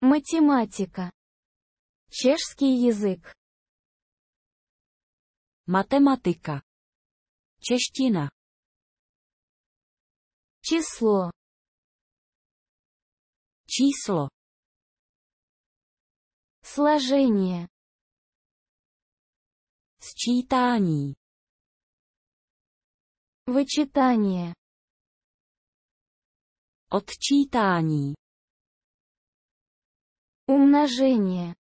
Математика. Чешский язык. Математика. Чештина. Число. Число. Сложение. Считание. Вычитание. Отчитание. Умножение.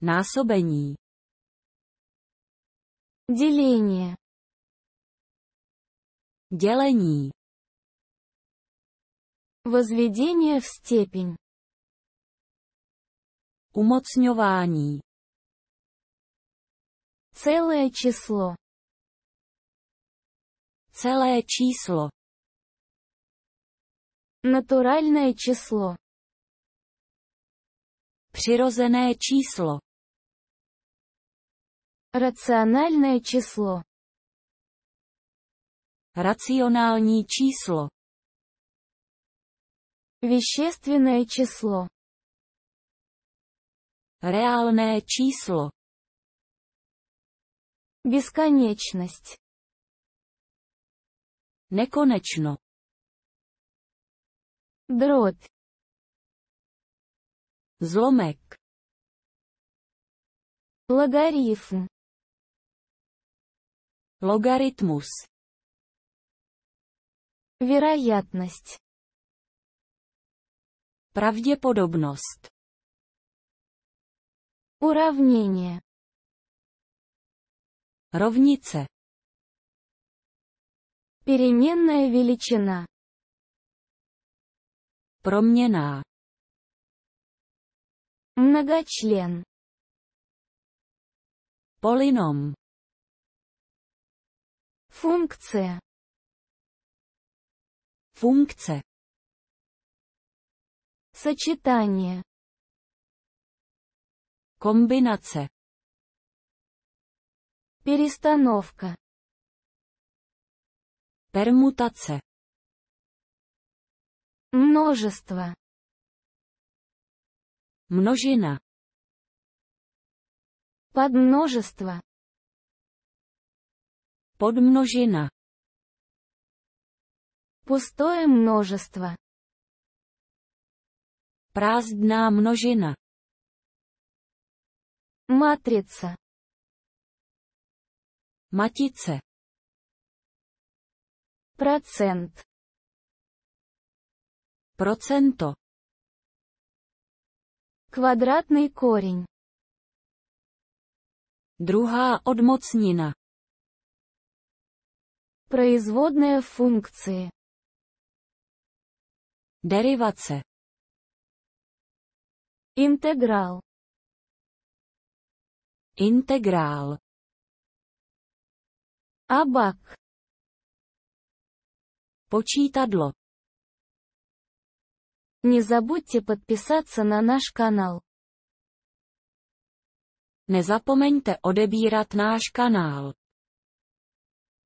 Násobení. Деление. Dělení. Возведение в степень. Умоцňování. Целое число. Целое число. Натуральное число. přirozené číslo. Racionální číslo. Racionální číslo. Věštěvné číslo. Reálné číslo. Bezkonečnost. Nekonečno. Drot. Zlomek. логарифм, логаритмус, Вероятность. Правдеподобность. Уравнение. Равница. Переменная величина. Промнена. Многочлен. Полином. Функция. Функция. Сочетание. Комбинация. Перестановка. Пермутация. Множество. Множина. Подмножество. Подмножина. Пустое множество. Праздная множина. Матрица. Матице. Процент. Проценто. Квадратный корень. Druhá odmocnina. Производная функции. Derivace. Интеграл. Integrál. Abak. Počítadlo. Не забудьте подписаться на наш kanál. Nezapomeňte odebírat náš kanál.